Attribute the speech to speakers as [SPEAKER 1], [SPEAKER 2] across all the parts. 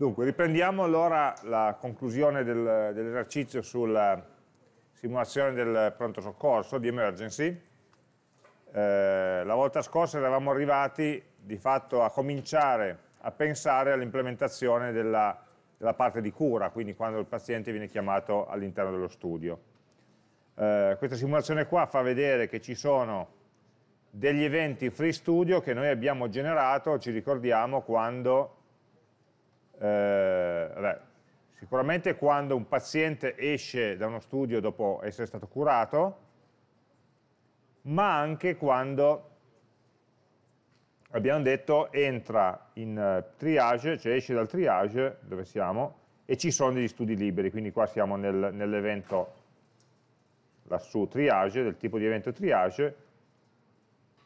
[SPEAKER 1] Dunque, riprendiamo allora la conclusione del, dell'esercizio sulla simulazione del pronto soccorso di emergency. Eh, la volta scorsa eravamo arrivati di fatto a cominciare a pensare all'implementazione della, della, parte di cura, quindi quando il paziente viene chiamato all'interno dello studio. Eh, questa simulazione qua fa vedere che ci sono degli eventi free studio che noi abbiamo generato, ci ricordiamo, quando eh, vabbè, sicuramente quando un paziente esce da uno studio dopo essere stato curato, ma anche quando, abbiamo detto, entra in eh, triage, cioè esce dal triage, dove siamo, e ci sono degli studi liberi, quindi qua siamo nel, nell'evento lassù triage, del tipo di evento triage,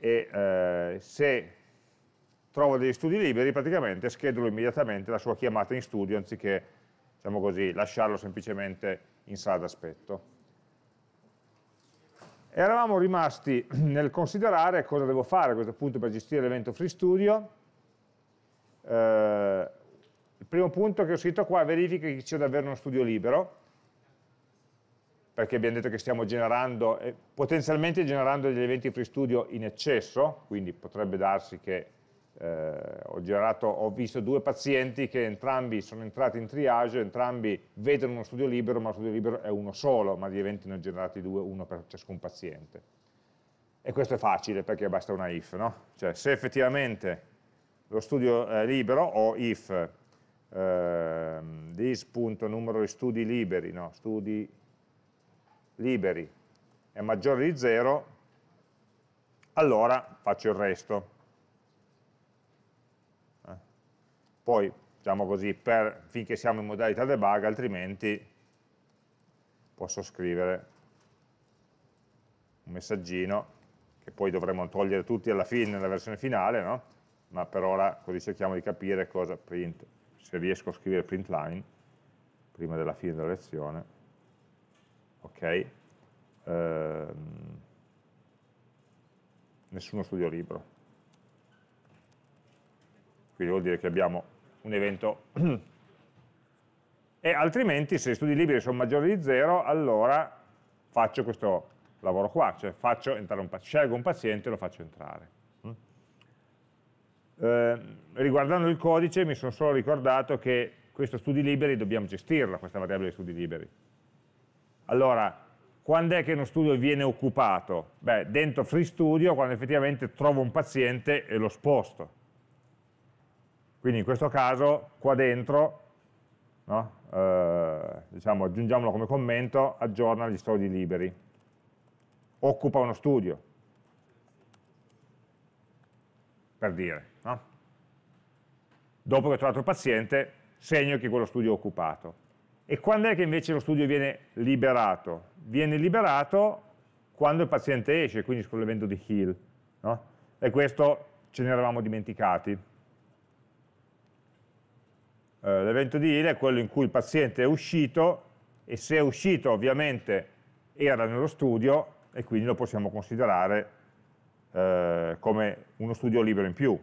[SPEAKER 1] e eh, se trovo degli studi liberi, praticamente schedulo immediatamente la sua chiamata in studio anziché, diciamo così, lasciarlo semplicemente in sala d'aspetto. Eravamo rimasti nel considerare cosa devo fare a questo punto per gestire l'evento Free Studio. Eh, il primo punto che ho scritto qua è verifica che c'è davvero uno studio libero, perché abbiamo detto che stiamo generando, eh, potenzialmente generando degli eventi Free Studio in eccesso, quindi potrebbe darsi che eh, ho, girato, ho visto due pazienti che entrambi sono entrati in triage, entrambi vedono uno studio libero, ma lo studio libero è uno solo, ma gli eventi ne ho generati due, uno per ciascun paziente. E questo è facile perché basta una if, no? Cioè se effettivamente lo studio eh, libero o if eh, this.numero di studi liberi, no, studi liberi è maggiore di zero, allora faccio il resto. poi diciamo così, per, finché siamo in modalità debug, altrimenti posso scrivere un messaggino che poi dovremmo togliere tutti alla fine, nella versione finale, no? ma per ora così cerchiamo di capire cosa print, se riesco a scrivere print line prima della fine della lezione, ok? Ehm, nessuno studio libro, quindi vuol dire che abbiamo un evento. e altrimenti se gli studi liberi sono maggiori di zero, allora faccio questo lavoro qua, cioè un scelgo un paziente e lo faccio entrare. Mm. Eh, riguardando il codice mi sono solo ricordato che questo studi liberi dobbiamo gestirla, questa variabile studi liberi. Allora, quando è che uno studio viene occupato? Beh, dentro Free Studio, quando effettivamente trovo un paziente e lo sposto. Quindi in questo caso qua dentro, no? eh, diciamo, aggiungiamolo come commento, aggiorna gli studi liberi, occupa uno studio, per dire. No? Dopo che ho trovato il paziente, segno che quello studio è occupato. E quando è che invece lo studio viene liberato? Viene liberato quando il paziente esce, quindi sull'evento di Hill. No? E questo ce ne eravamo dimenticati eh, l'evento di ILE è quello in cui il paziente è uscito e se è uscito ovviamente era nello studio e quindi lo possiamo considerare eh, come uno studio libero in più.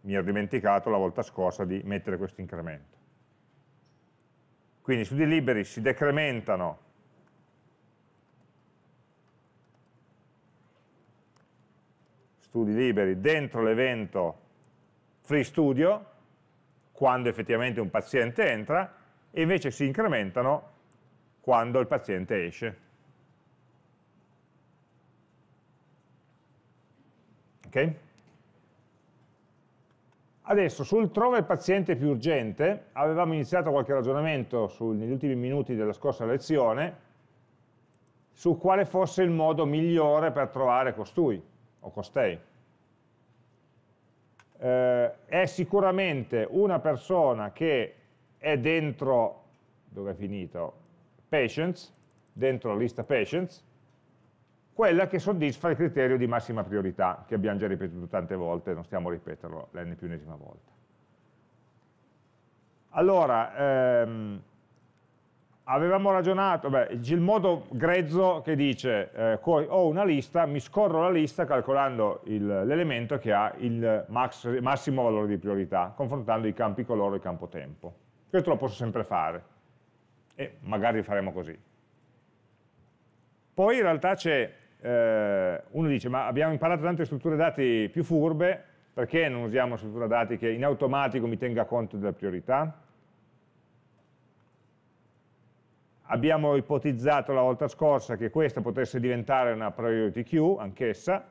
[SPEAKER 1] Mi ero dimenticato la volta scorsa di mettere questo incremento. Quindi i studi liberi si decrementano studi liberi dentro l'evento free studio, quando effettivamente un paziente entra, e invece si incrementano quando il paziente esce. Okay? Adesso sul trova il paziente più urgente, avevamo iniziato qualche ragionamento sul, negli ultimi minuti della scorsa lezione su quale fosse il modo migliore per trovare costui o costei, eh, è sicuramente una persona che è dentro, dove è finito, patients, dentro la lista patients, quella che soddisfa il criterio di massima priorità, che abbiamo già ripetuto tante volte, non stiamo a ripeterlo l'n più unesima volta. Allora, ehm, avevamo ragionato, beh, il modo grezzo che dice eh, ho una lista, mi scorro la lista calcolando l'elemento che ha il max, massimo valore di priorità, confrontando i campi colore e il campo tempo. Questo lo posso sempre fare e magari faremo così. Poi in realtà c'è, eh, uno dice, ma abbiamo imparato tante strutture dati più furbe, perché non usiamo strutture dati che in automatico mi tenga conto della priorità? Abbiamo ipotizzato la volta scorsa che questa potesse diventare una priority queue, anch'essa,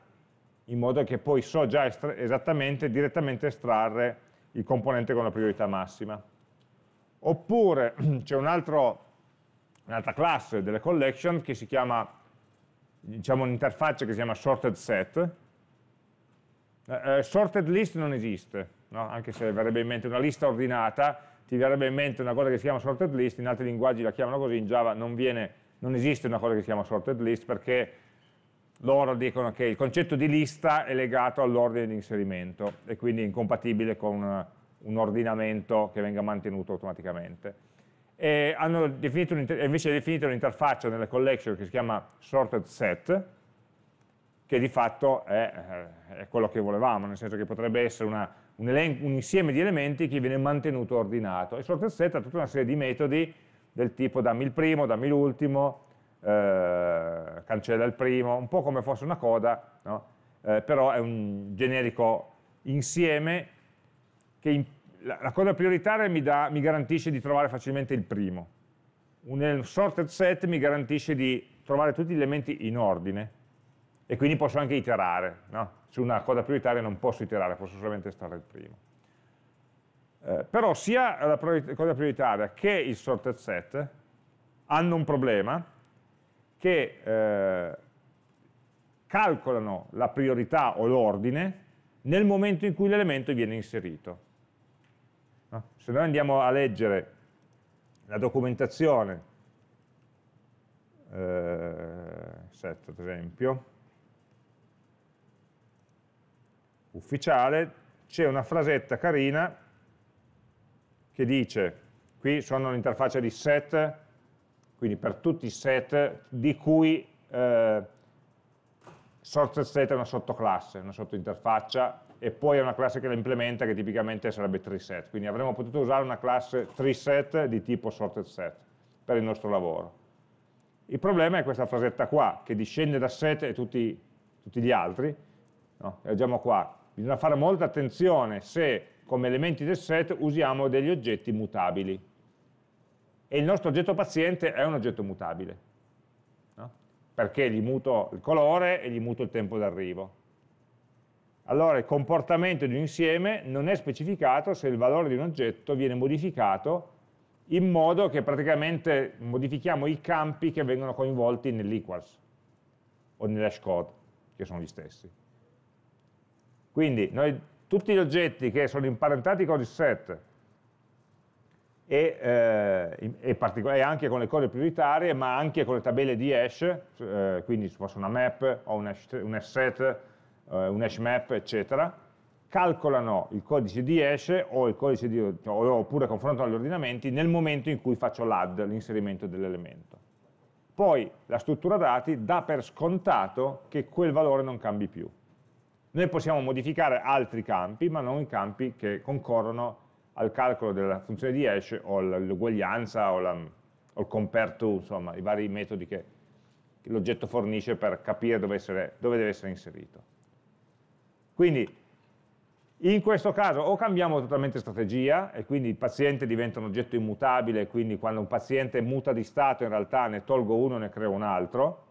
[SPEAKER 1] in modo che poi so già esattamente, direttamente estrarre il componente con la priorità massima. Oppure c'è un'altra un classe delle collection che si chiama, diciamo un'interfaccia che si chiama sorted set. Eh, eh sorted list non esiste, no? anche se verrebbe in mente una lista ordinata, ti verrebbe in mente una cosa che si chiama sorted list, in altri linguaggi la chiamano così, in Java non, viene, non esiste una cosa che si chiama sorted list perché loro dicono che il concetto di lista è legato all'ordine di inserimento e quindi incompatibile con un ordinamento che venga mantenuto automaticamente. E hanno definito invece definito un'interfaccia nelle collection che si chiama sorted set, che di fatto è, eh, è quello che volevamo, nel senso che potrebbe essere una un, un insieme di elementi che viene mantenuto ordinato. E sorted set ha tutta una serie di metodi del tipo dammi il primo, dammi l'ultimo, eh, cancella il primo, un po' come fosse una coda, no? eh, però è un generico insieme che in, la, la, coda prioritaria mi, da, mi, garantisce di trovare facilmente il primo. Un sorted set mi garantisce di trovare tutti gli elementi in ordine, e quindi posso anche iterare, no? su una coda prioritaria non posso iterare, posso solamente stare il primo. Eh, però sia la coda prioritaria che il sorted set hanno un problema che eh, calcolano la priorità o l'ordine nel momento in cui l'elemento viene inserito. No? Se noi andiamo a leggere la documentazione, eh, set ad esempio, ufficiale c'è una frasetta carina che dice, qui sono l'interfaccia di set, quindi per tutti i set di cui eh, source set è una sottoclasse, una sottointerfaccia e poi è una classe che la implementa che tipicamente sarebbe treeSet, quindi avremmo potuto usare una classe treeSet di tipo sorted set per il nostro lavoro. Il problema è questa frasetta qua, che discende da set e tutti, tutti gli altri, no? leggiamo qua, Bisogna fare molta attenzione se come elementi del set usiamo degli oggetti mutabili. E il nostro oggetto paziente è un oggetto mutabile, no? perché gli muto il colore e gli muto il tempo d'arrivo. Allora il comportamento di un insieme non è specificato se il valore di un oggetto viene modificato in modo che praticamente modifichiamo i campi che vengono coinvolti nell'equals o nell'hashcode, che sono gli stessi. Quindi noi, tutti gli oggetti che sono imparentati con il set e, eh, e, e, anche con le cose prioritarie, ma anche con le tabelle di hash, eh, quindi se fosse una map o un hash, un hash set, eh, un hash map, eccetera, calcolano il codice di hash o il codice di, oppure confrontano gli ordinamenti nel momento in cui faccio l'add, l'inserimento dell'elemento. Poi la struttura dati dà per scontato che quel valore non cambi più. Noi possiamo modificare altri campi, ma non i campi che concorrono al calcolo della funzione di hash o l'uguaglianza o, o, il to, insomma, i vari metodi che, che l'oggetto fornisce per capire dove, essere, dove deve essere inserito. Quindi in questo caso o cambiamo totalmente strategia e quindi il paziente diventa un oggetto immutabile, quindi quando un paziente muta di stato in realtà ne tolgo uno e ne creo un altro,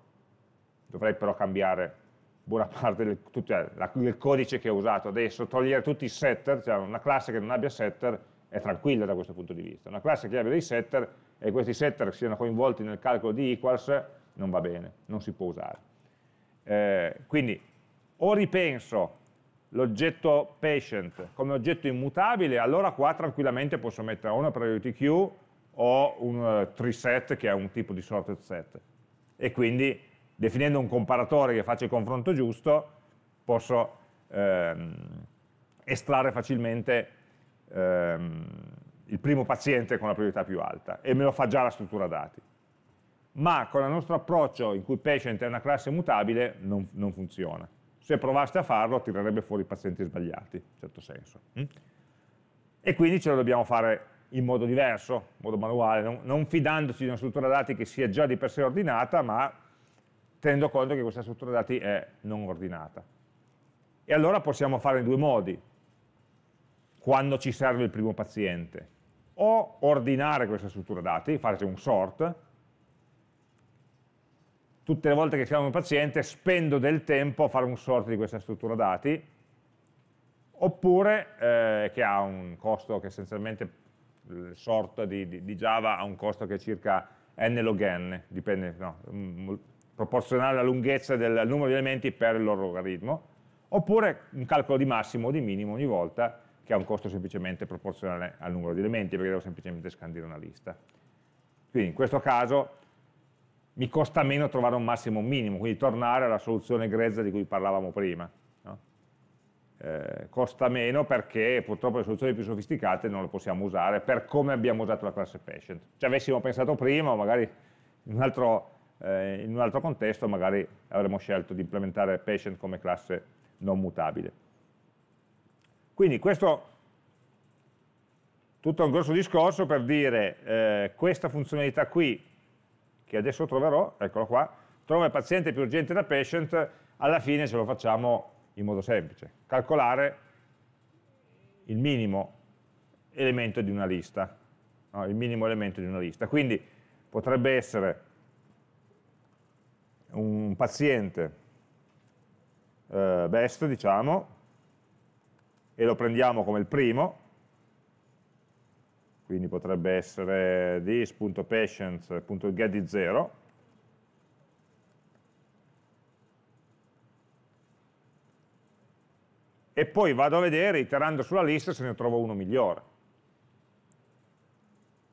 [SPEAKER 1] dovrei però cambiare buona parte del, tutta, cioè, la, del codice che ho usato adesso, togliere tutti i setter, cioè una classe che non abbia setter è tranquilla da questo punto di vista, una classe che abbia dei setter e questi setter siano coinvolti nel calcolo di equals non va bene, non si può usare. Eh, quindi o ripenso l'oggetto patient come oggetto immutabile, allora qua tranquillamente posso mettere una priority queue o un uh, eh, tree set che è un tipo di sorted set e quindi definendo un comparatore che faccia il confronto giusto, posso ehm, estrarre facilmente ehm, il primo paziente con la priorità più alta e me lo fa già la struttura dati. Ma con il nostro approccio in cui patient è una classe mutabile non, non funziona. Se provaste a farlo tirerebbe fuori i pazienti sbagliati, in certo senso. Mm? E quindi ce lo dobbiamo fare in modo diverso, in modo manuale, non, non fidandoci di una struttura dati che sia già di per sé ordinata, ma tenendo conto che questa struttura dati è non ordinata. E allora possiamo fare in due modi, quando ci serve il primo paziente, o ordinare questa struttura dati, fare un sort, tutte le volte che chiamo un paziente spendo del tempo a fare un sort di questa struttura dati, oppure eh, che ha un costo che essenzialmente il sort di, di, di Java ha un costo che è circa n log n, dipende, no, proporzionale alla lunghezza del numero di elementi per il loro logaritmo, oppure un calcolo di massimo o di minimo ogni volta che ha un costo semplicemente proporzionale al numero di elementi, perché devo semplicemente scandire una lista. Quindi in questo caso mi costa meno trovare un massimo o un minimo, quindi tornare alla soluzione grezza di cui parlavamo prima. No? Eh, costa meno perché purtroppo le soluzioni più sofisticate non le possiamo usare per come abbiamo usato la classe patient. Ci avessimo pensato prima, magari in un altro eh, in un altro contesto magari avremmo scelto di implementare patient come classe non mutabile. Quindi questo tutto un grosso discorso per dire eh, questa funzionalità qui, che adesso troverò, eccola qua, trova il paziente più urgente da patient, alla fine ce lo facciamo in modo semplice, calcolare il minimo elemento di una lista, no? il minimo elemento di una lista. Quindi potrebbe essere un paziente eh, best, diciamo, e lo prendiamo come il primo, quindi potrebbe essere this.patient.get di 0, e poi vado a vedere, iterando sulla lista, se ne trovo uno migliore.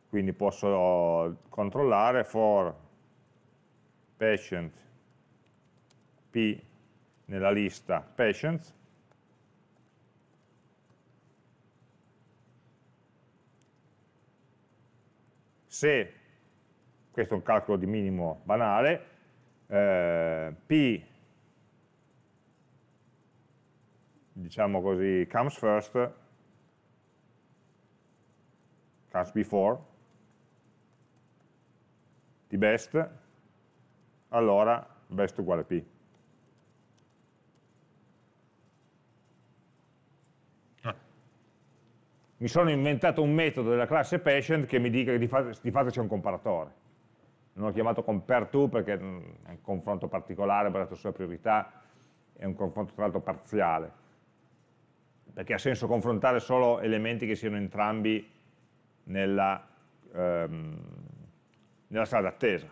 [SPEAKER 1] Quindi posso controllare for patient P nella lista patients, se, questo è un calcolo di minimo banale, eh, P, diciamo così, comes first, comes before, di best, allora best uguale P. mi sono inventato un metodo della classe patient che mi dica che di fatto, fatto c'è un comparatore. Non l'ho chiamato compareTo perché mm, è un confronto particolare basato sulla priorità, è un confronto tra l'altro parziale, perché ha senso confrontare solo elementi che siano entrambi nella, ehm, nella strada attesa.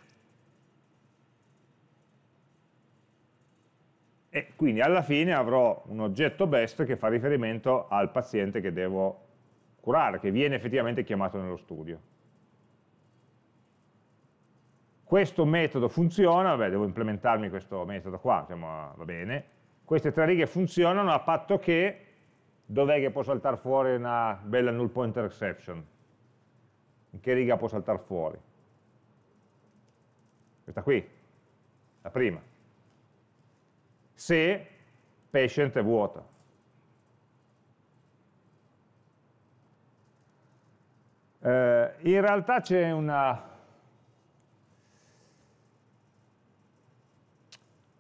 [SPEAKER 1] E quindi alla fine avrò un oggetto best che fa riferimento al paziente che devo particolare, che viene effettivamente chiamato nello studio. Questo metodo funziona, vabbè, devo implementarmi questo metodo qua, diciamo, va bene. Queste tre righe funzionano a patto che, dov'è che può saltare fuori una bella null pointer exception? In che riga può saltare fuori? Questa qui, la prima. Se patient è vuota Eh, in realtà c'è una...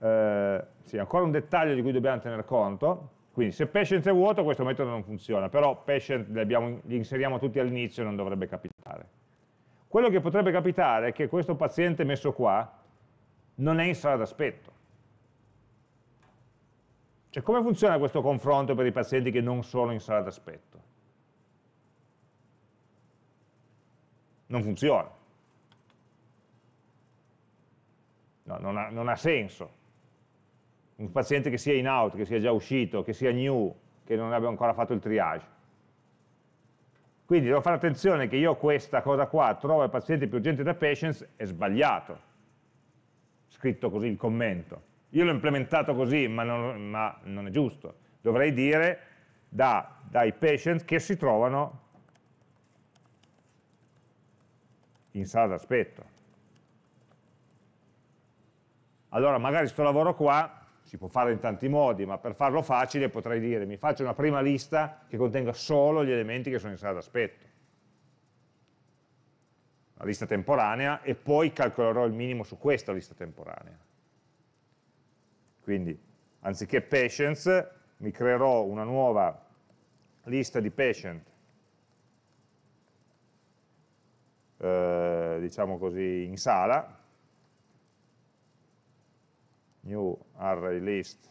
[SPEAKER 1] Eh, sì, ancora un dettaglio di cui dobbiamo tener conto. Quindi se patient è vuoto questo metodo non funziona, però patient li, abbiamo, li inseriamo tutti all'inizio e non dovrebbe capitare. Quello che potrebbe capitare è che questo paziente messo qua non è in sala d'aspetto. Cioè come funziona questo confronto per i pazienti che non sono in sala d'aspetto? non funziona. No, non, ha, non ha senso. Un paziente che sia in out, che sia già uscito, che sia new, che non abbia ancora fatto il triage. Quindi devo fare attenzione che io questa cosa qua, trovo il paziente più urgente da patients, è sbagliato. Scritto così il commento. Io l'ho implementato così, ma non, ma non, è giusto. Dovrei dire da, dai patients che si trovano in sala d'aspetto. Allora magari questo lavoro qua si può fare in tanti modi, ma per farlo facile potrei dire mi faccio una prima lista che contenga solo gli elementi che sono in sala d'aspetto, una lista temporanea, e poi calcolerò il minimo su questa lista temporanea. Quindi, anziché patients, mi creerò una nuova lista di patient eh, eh, diciamo così, in sala, new array list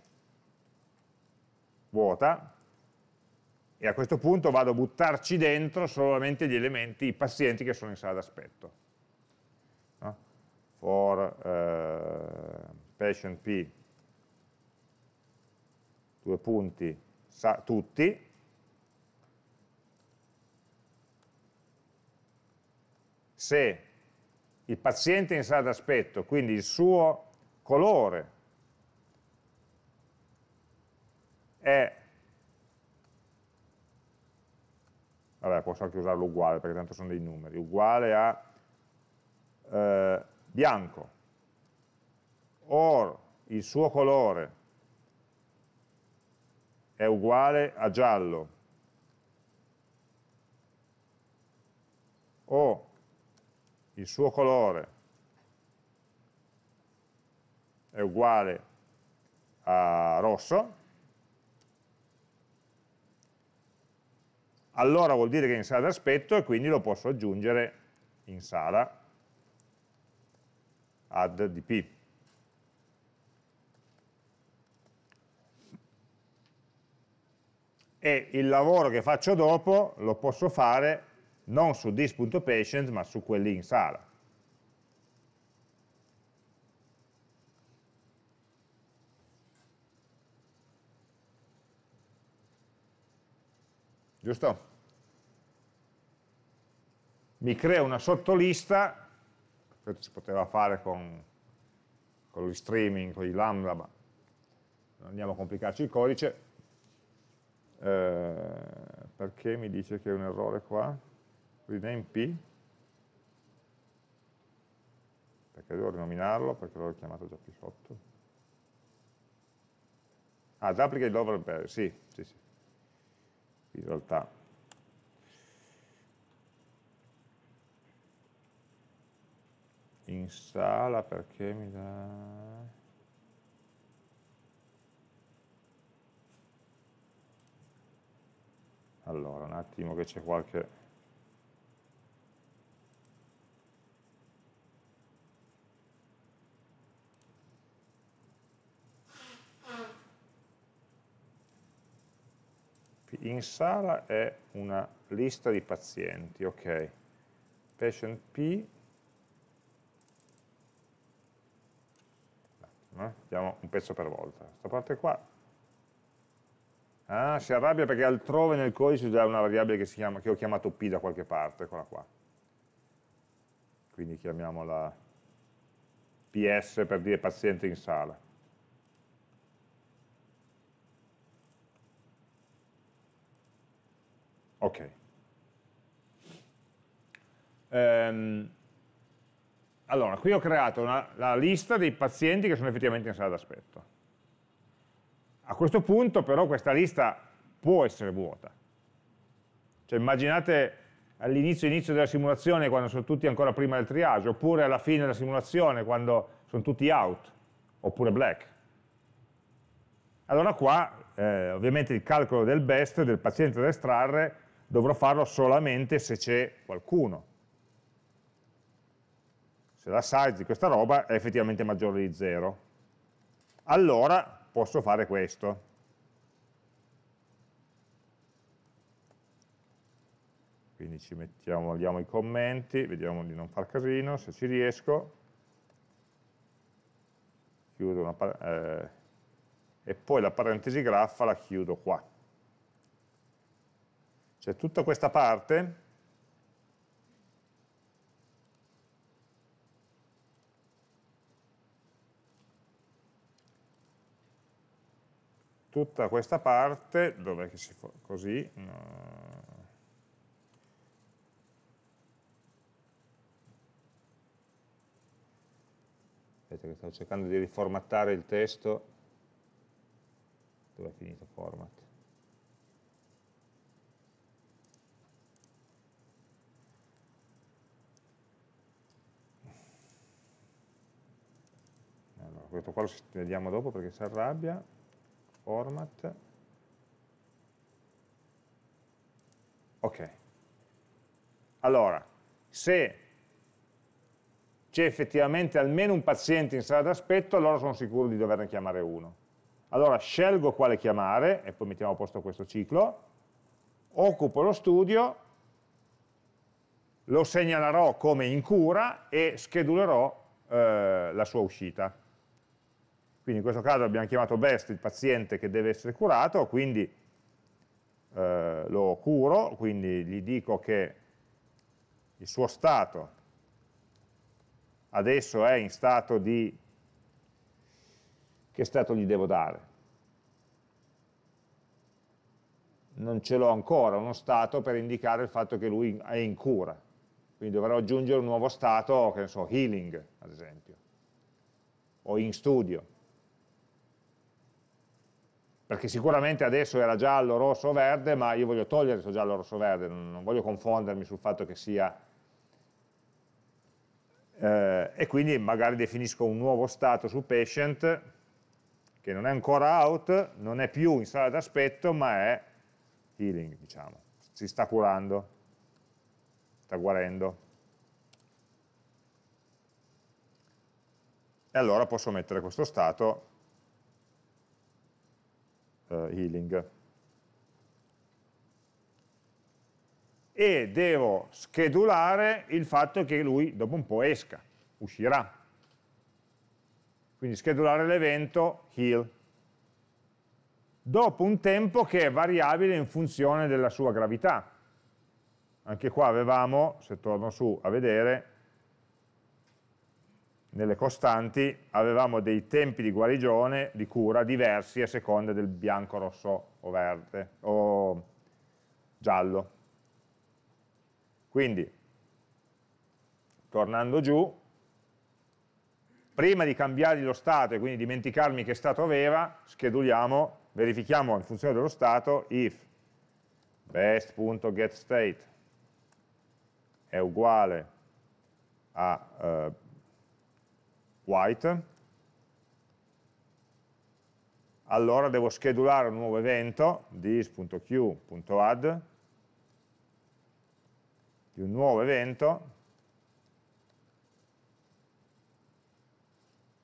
[SPEAKER 1] vuota, e a questo punto vado a buttarci dentro solamente gli elementi, i pazienti che sono in sala d'aspetto. No? For uh, patient P, due punti, sa, tutti, se il paziente in sala d'aspetto, quindi il suo colore è... Vabbè, posso anche usarlo uguale, perché tanto sono dei numeri, uguale a eh, bianco, or il suo colore è uguale a giallo, o il suo colore è uguale a rosso, allora vuol dire che è in sala d'aspetto e quindi lo posso aggiungere in sala add dp. E il lavoro che faccio dopo lo posso fare non su this.patient ma su quelli in sala. Giusto? Mi crea una sottolista, questo si poteva fare con, con gli streaming, con i lambda, ma non andiamo a complicarci il codice, eh, perché mi dice che è un errore qua? rename p, perché devo rinominarlo, perché l'ho chiamato già qui sotto. Ah, già applica il sì, sì, sì. In realtà in sala perché mi dà allora un attimo che c'è qualche in sala è una lista di pazienti, ok. Patient P, andiamo eh, un pezzo per volta. Questa parte qua. Ah, si arrabbia perché altrove nel codice c'è una variabile che, chiama, che ho chiamato P da qualche parte, eccola qua. Quindi chiamiamola PS per dire paziente in sala. Ok. Ehm, allora, qui ho creato una, la lista dei pazienti che sono effettivamente in sala d'aspetto. A questo punto però questa lista può essere vuota. Cioè immaginate all'inizio inizio della simulazione quando sono tutti ancora prima del triage, oppure alla fine della simulazione quando sono tutti out, oppure black. Allora qua eh, ovviamente il calcolo del best del paziente da estrarre dovrò farlo solamente se c'è qualcuno. Se la size di questa roba è effettivamente maggiore di 0, allora posso fare questo. Quindi ci mettiamo, vediamo i commenti, vediamo di non far casino, se ci riesco. Chiudo una, eh, e poi la parentesi graffa la chiudo qua. Cioè tutta questa parte tutta questa parte, dov'è che si fa così? No. Aspetta che stavo cercando di riformattare il testo. Dove è finito format? questo qua lo vediamo dopo perché si arrabbia, format, ok. Allora, se c'è effettivamente almeno un paziente in sala d'aspetto, allora sono sicuro di doverne chiamare uno. Allora scelgo quale chiamare, e poi mettiamo a posto questo ciclo, occupo lo studio, lo segnalerò come in cura e schedulerò eh, la sua uscita. Quindi in questo caso abbiamo chiamato best il paziente che deve essere curato, quindi eh, lo curo, quindi gli dico che il suo stato adesso è in stato di... che stato gli devo dare? Non ce l'ho ancora, uno stato per indicare il fatto che lui è in cura. Quindi dovrò aggiungere un nuovo stato, che ne so, healing, ad esempio, o in studio perché sicuramente adesso era giallo, rosso, verde, ma io voglio togliere questo giallo, rosso, verde, non, non voglio confondermi sul fatto che sia... Eh, e quindi magari definisco un nuovo stato su patient che non è ancora out, non è più in sala d'aspetto, ma è healing, diciamo, si sta curando, sta guarendo. E allora posso mettere questo stato eh, healing. E devo schedulare il fatto che lui dopo un po' esca, uscirà. Quindi schedulare l'evento heal dopo un tempo che è variabile in funzione della sua gravità. Anche qua avevamo, se torno su a vedere, nelle costanti avevamo dei tempi di guarigione, di cura, diversi a seconda del bianco, rosso o verde o giallo. Quindi, tornando giù, prima di cambiare lo stato e quindi dimenticarmi che stato aveva, scheduliamo, verifichiamo in funzione dello stato if best.getState è uguale a... Eh, white, allora devo schedulare un nuovo evento, this.q.add, di un nuovo evento,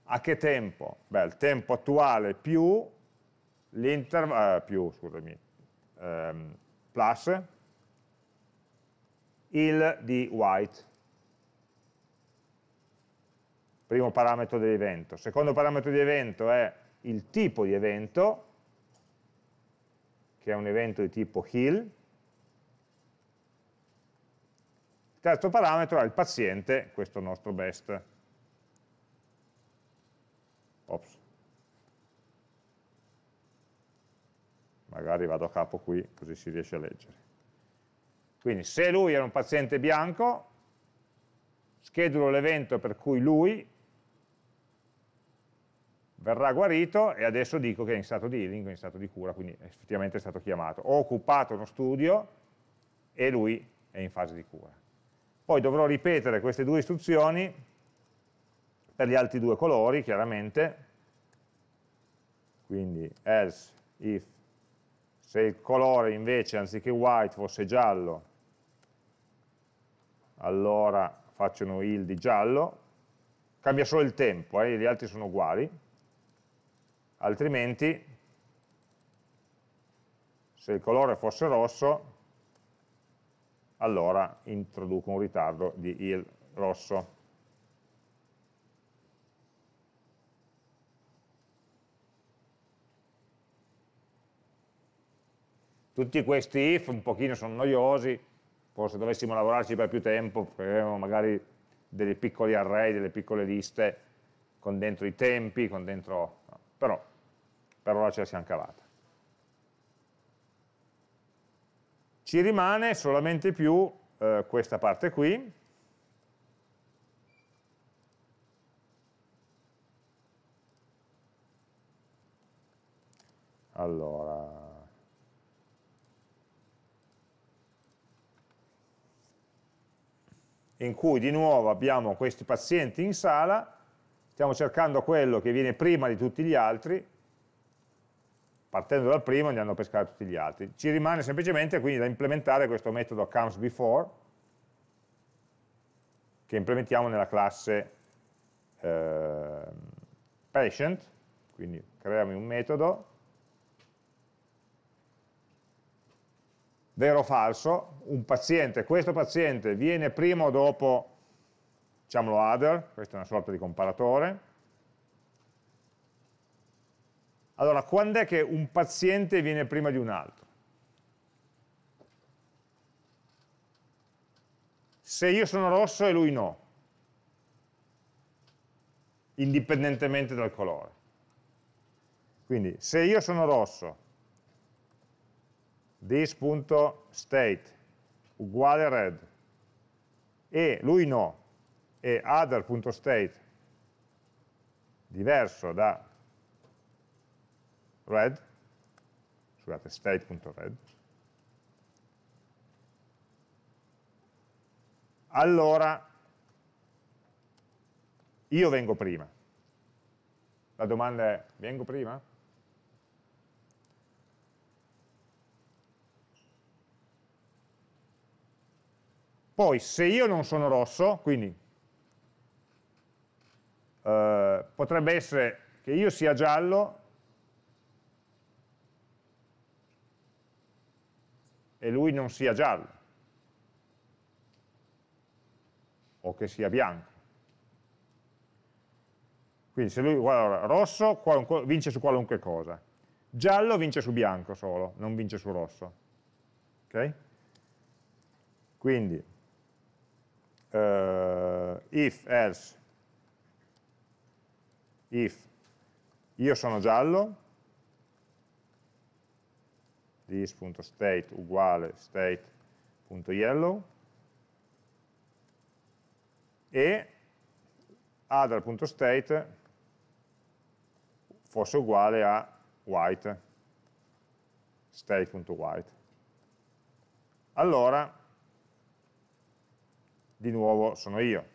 [SPEAKER 1] a che tempo? Beh, il tempo attuale più l'intervallo, eh, più, scusami, ehm, plus il di white primo parametro dell'evento. Secondo parametro di evento è il tipo di evento, che è un evento di tipo heal. Il terzo parametro è il paziente, questo nostro best. Ops. Magari vado a capo qui, così si riesce a leggere. Quindi se lui era un paziente bianco, schedulo l'evento per cui lui verrà guarito e adesso dico che è in stato di healing, in stato di cura, quindi effettivamente è stato chiamato. Ho occupato uno studio e lui è in fase di cura. Poi dovrò ripetere queste due istruzioni per gli altri due colori, chiaramente, quindi else if, se il colore invece anziché white fosse giallo, allora faccio uno heal di giallo, cambia solo il tempo, eh, gli altri sono uguali, altrimenti se il colore fosse rosso allora introduco un ritardo di il rosso. Tutti questi if un pochino sono noiosi, forse dovessimo lavorarci per più tempo, faremo magari delle piccoli array, delle piccole liste con dentro i tempi, con dentro... però per ora ce la siamo cavata. Ci rimane solamente più eh, questa parte qui, allora in cui di nuovo abbiamo questi pazienti in sala, stiamo cercando quello che viene prima di tutti gli altri, partendo dal primo andiamo a pescare tutti gli altri. Ci rimane semplicemente quindi da implementare questo metodo comes che implementiamo nella classe eh, patient, quindi creiamo un metodo vero o falso, un paziente, questo paziente viene prima o dopo, diciamolo other, questa è una sorta di comparatore, Allora, quando è che un paziente viene prima di un altro? Se io sono rosso e lui no, indipendentemente dal colore. Quindi, se io sono rosso, this.state uguale red, e lui no, e other.state diverso da red, scusate, state.red, allora io vengo prima. La domanda è, vengo prima? Poi se io non sono rosso, quindi eh, potrebbe essere che io sia giallo cui non sia giallo o che sia bianco. Quindi se lui, guarda, rosso qualunque, vince su qualunque cosa, giallo vince su bianco solo, non vince su rosso. Ok? Quindi, uh, if, else, if, io sono giallo, this.state uguale state.yellow e other.state fosse uguale a white, state.white. Allora, di nuovo sono io.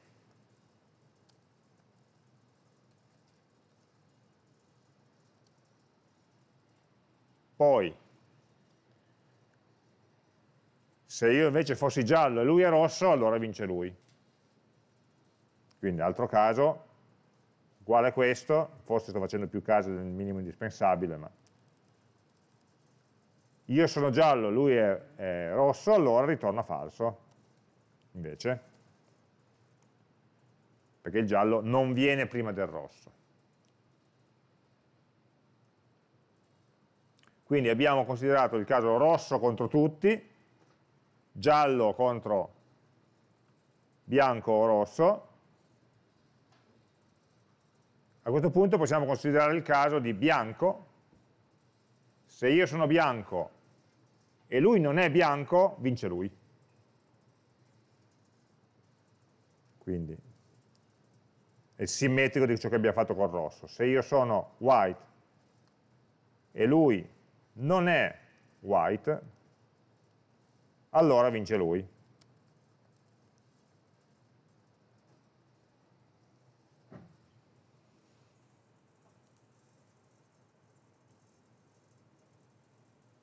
[SPEAKER 1] Poi, Se io invece fossi giallo e lui è rosso, allora vince lui. Quindi altro caso, uguale a questo, forse sto facendo più caso del minimo indispensabile, ma io sono giallo, lui è, è rosso, allora ritorna falso, invece, perché il giallo non viene prima del rosso. Quindi abbiamo considerato il caso rosso contro tutti, giallo contro bianco o rosso, a questo punto possiamo considerare il caso di bianco, se io sono bianco e lui non è bianco, vince lui. Quindi è simmetrico di ciò che abbiamo fatto col rosso. Se io sono white e lui non è white, allora vince lui.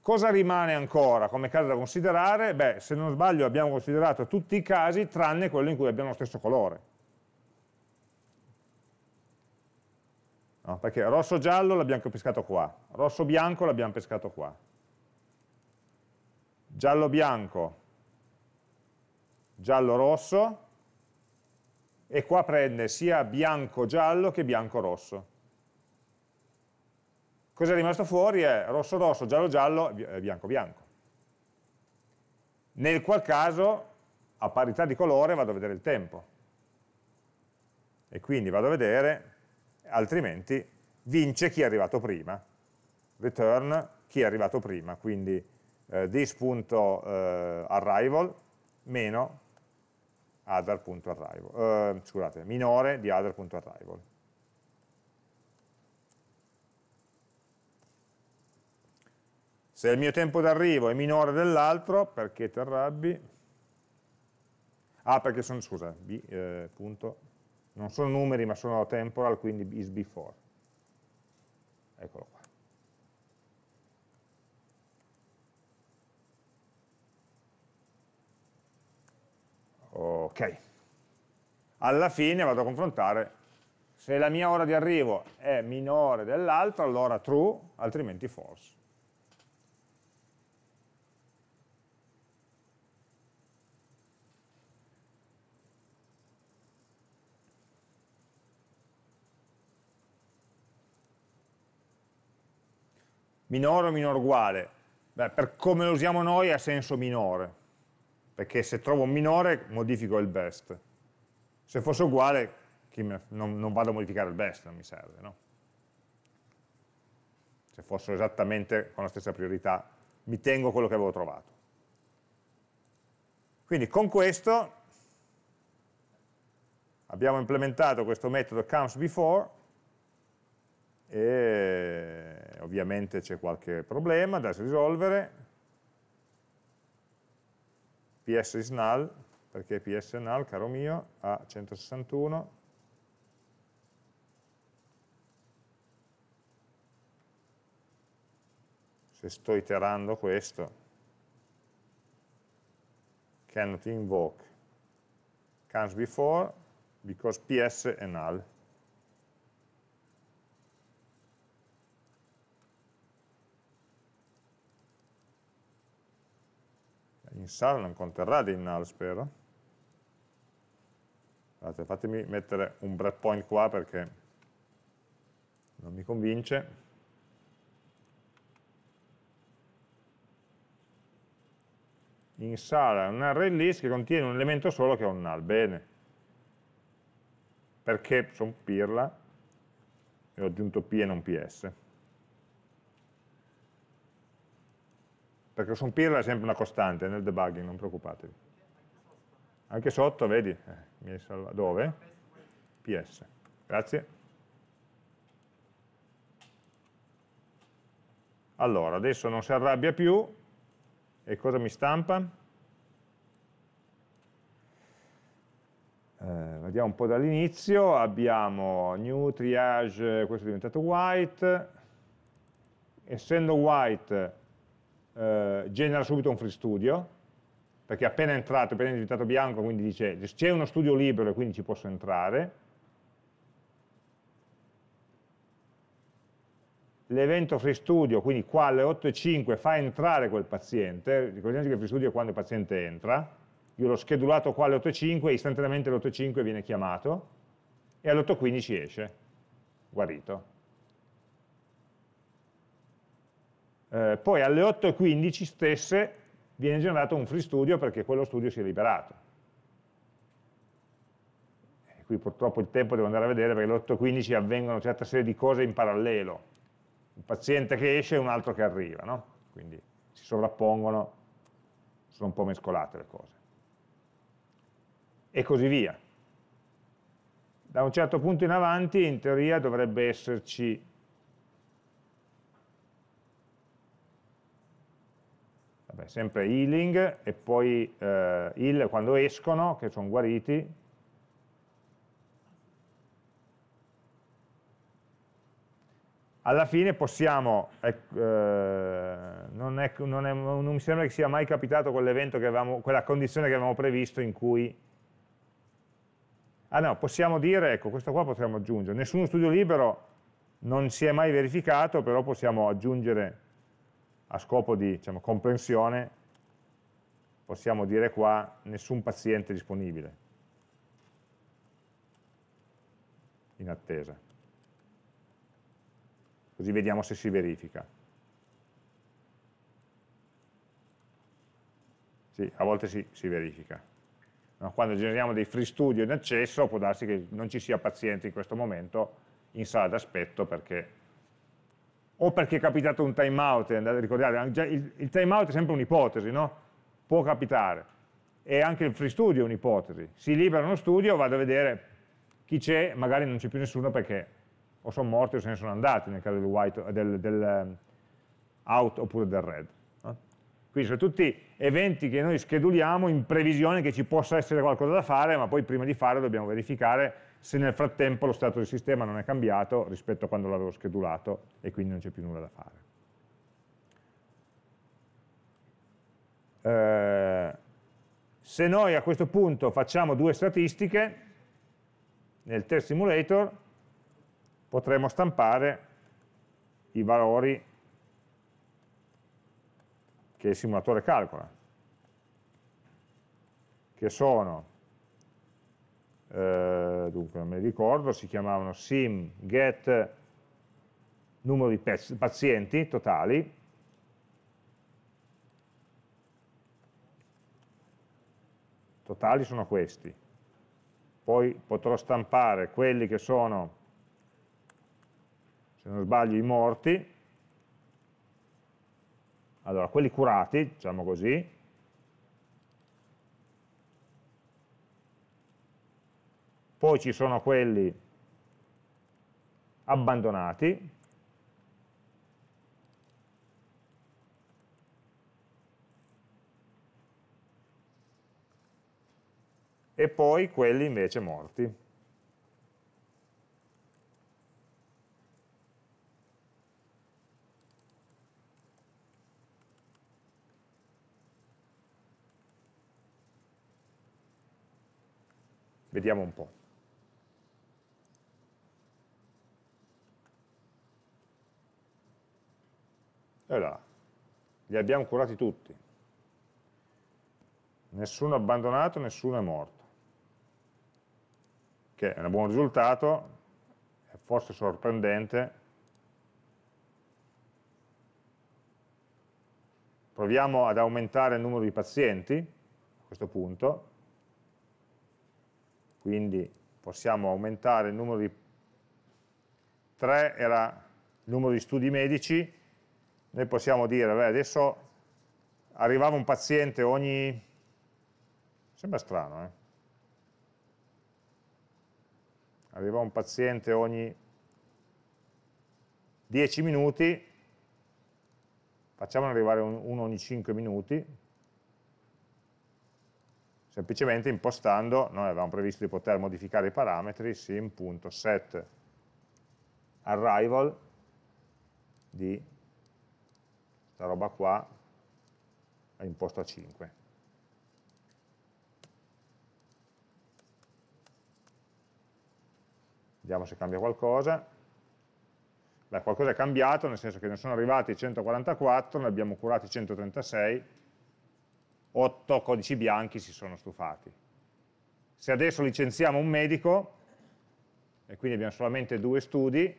[SPEAKER 1] Cosa rimane ancora come caso da considerare? Beh, se non sbaglio abbiamo considerato tutti i casi tranne quello in cui abbiamo lo stesso colore. No, perché rosso-giallo l'abbiamo pescato qua, rosso-bianco l'abbiamo pescato qua giallo-bianco, giallo-rosso e qua prende sia bianco-giallo che bianco-rosso. Cos'è rimasto fuori? È rosso-rosso, giallo-giallo, bianco-bianco. Nel qual caso, a parità di colore, vado a vedere il tempo. E quindi vado a vedere, altrimenti vince chi è arrivato prima. Return chi è arrivato prima, quindi eh, this.arrival eh, meno other.arrival, eh, scusate, minore di other.arrival. Se il mio tempo d'arrivo è minore dell'altro, perché ti arrabbi? Ah, perché sono, scusa, b, eh, punto, non sono numeri ma sono temporal, quindi is before. Eccolo Ok. Alla fine vado a confrontare, se la mia ora di arrivo è minore dell'altra, allora true, altrimenti false. minore o minore uguale? Beh, per come lo usiamo noi ha senso minore perché se trovo un minore modifico il best. Se fosse uguale non, non vado a modificare il best, non mi serve. No? Se fossero esattamente con la stessa priorità, mi tengo quello che avevo trovato. Quindi con questo abbiamo implementato questo metodo comes e ovviamente c'è qualche problema da risolvere, ps is null, perché ps è null, caro mio, a 161, se sto iterando questo, cannot invoke, comes before, because ps è null. in sala non conterrà dei null, spero. Guardate, fatemi mettere un breakpoint qua perché non mi convince. In sala un array list che contiene un elemento solo che è un null, bene. Perché sono pirla e ho aggiunto p e non ps. perché sono sompirla è sempre una costante nel debugging, non preoccupatevi. Anche sotto, vedi, eh, mi hai salvato. Dove? PS. Grazie. Allora, adesso non si arrabbia più. E cosa mi stampa? Eh, vediamo un po' dall'inizio. Abbiamo new triage, questo è diventato white. Essendo white eh, genera subito un free studio, perché appena entrato, appena è diventato bianco, quindi dice c'è uno studio libero e quindi ci posso entrare. L'evento free studio, quindi qua alle 8.05 fa entrare quel paziente, ricordiamoci che free studio è quando il paziente entra, io l'ho schedulato qua alle 8.05 e istantaneamente alle 8.05 viene chiamato e alle 8.15 esce, guarito. Eh, poi alle 8.15 stesse viene generato un free studio perché quello studio si è liberato. E qui purtroppo il tempo devo andare a vedere perché alle 8.15 avvengono una certa serie di cose in parallelo. Un paziente che esce e un altro che arriva, no? quindi si sovrappongono, sono un po' mescolate le cose. E così via. Da un certo punto in avanti in teoria dovrebbe esserci vabbè, sempre healing e poi eh, heal quando escono, che sono guariti. Alla fine possiamo, eh, non, è, non, è, non, mi sembra che sia mai capitato quell'evento quella condizione che avevamo previsto in cui Ah no, possiamo dire, ecco, questo qua possiamo aggiungere. Nessuno studio libero non si è mai verificato, però possiamo aggiungere a scopo di diciamo, comprensione possiamo dire qua nessun paziente disponibile in attesa. Così vediamo se si verifica. Sì, a volte si, si verifica. No, quando generiamo dei free studio in accesso può darsi che non ci sia paziente in questo momento in sala d'aspetto perché o perché è capitato un timeout, out, eh, andate a ricordare, il, il time è sempre un'ipotesi, no? Può capitare. E anche il free studio è un'ipotesi. Si libera uno studio, vado a vedere chi c'è, magari non c'è più nessuno perché o sono morti o se ne sono andati nel caso del, white, del, del eh, out oppure del red. No? Quindi sono tutti eventi che noi scheduliamo in previsione che ci possa essere qualcosa da fare, ma poi prima di fare dobbiamo verificare se nel frattempo lo stato del sistema non è cambiato rispetto a quando l'avevo schedulato e quindi non c'è più nulla da fare. Eh, se noi a questo punto facciamo due statistiche, nel test simulator potremo stampare i valori che il simulatore calcola, che sono eh, dunque non mi ricordo, si chiamavano sim get numero di pazienti totali, totali sono questi, poi potrò stampare quelli che sono, se non sbaglio, i morti, allora quelli curati, diciamo così, poi ci sono quelli abbandonati, e poi quelli invece morti. Vediamo un po'. E là, li abbiamo curati tutti. Nessuno abbandonato, nessuno è morto. Che è un buon risultato, è forse sorprendente. Proviamo ad aumentare il numero di pazienti a questo punto. Quindi possiamo aumentare il numero di... 3 era il numero di studi medici, noi possiamo dire, beh, adesso arrivava un paziente ogni... Sembra strano, eh? Arrivava un paziente ogni 10 minuti, facciamone arrivare uno ogni 5 minuti, semplicemente impostando, noi avevamo previsto di poter modificare i parametri sim.setArrival di questa roba qua la imposto a 5. Vediamo se cambia qualcosa. Beh, qualcosa è cambiato, nel senso che ne sono arrivati 144, ne abbiamo curati 136, 8 codici bianchi si sono stufati. Se adesso licenziamo un medico, e quindi abbiamo solamente due studi,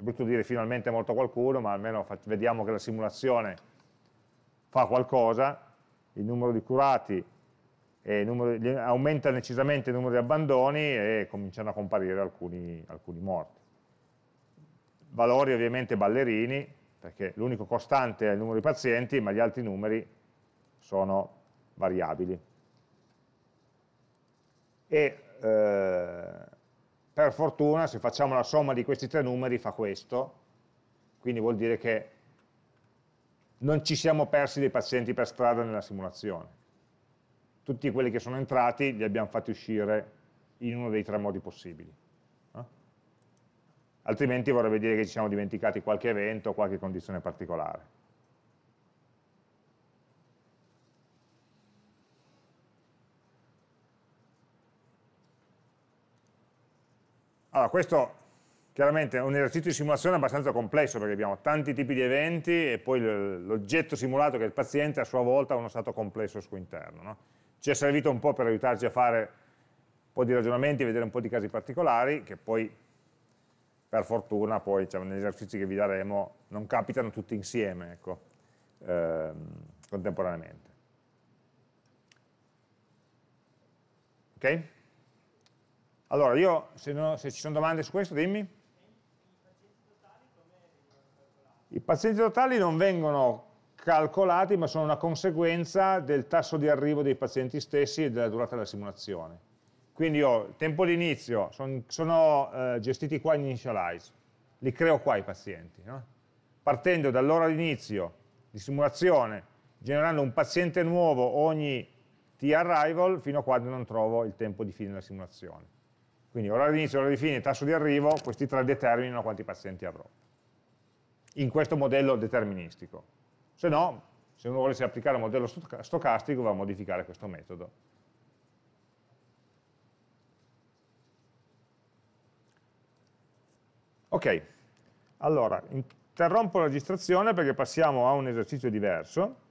[SPEAKER 1] è brutto dire finalmente è morto qualcuno, ma almeno vediamo che la simulazione fa qualcosa, il numero di curati numero di, aumenta decisamente il numero di abbandoni e cominciano a comparire alcuni, alcuni morti. Valori ovviamente ballerini, perché l'unico costante è il numero di pazienti, ma gli altri numeri sono variabili. E eh, per fortuna se facciamo la somma di questi tre numeri fa questo, quindi vuol dire che non ci siamo persi dei pazienti per strada nella simulazione. Tutti quelli che sono entrati li abbiamo fatti uscire in uno dei tre modi possibili. Altrimenti vorrebbe dire che ci siamo dimenticati qualche evento o qualche condizione particolare. Allora, questo chiaramente è un esercizio di simulazione abbastanza complesso perché abbiamo tanti tipi di eventi e poi l'oggetto simulato che è il paziente a sua volta ha uno stato complesso al suo interno. No? Ci è servito un po' per aiutarci a fare un po' di ragionamenti, vedere un po' di casi particolari che poi per fortuna poi diciamo, negli esercizi che vi daremo non capitano tutti insieme ecco, ehm, contemporaneamente. Okay? Allora, io, se, non, se ci sono domande su questo, dimmi. I pazienti totali non vengono calcolati, ma sono una conseguenza del tasso di arrivo dei pazienti stessi e della durata della simulazione. Quindi io, il tempo di inizio, son, sono eh, gestiti qua in initialize, li creo qua i pazienti. No? Partendo dall'ora di inizio di simulazione, generando un paziente nuovo ogni t arrival, fino a quando non trovo il tempo di fine della simulazione. Quindi orario di inizio, orario di fine tasso di arrivo, questi tre determinano quanti pazienti avrò. In questo modello deterministico. Se no, se uno volesse applicare un modello stocastico va a modificare questo metodo. Ok, allora interrompo la registrazione perché passiamo a un esercizio diverso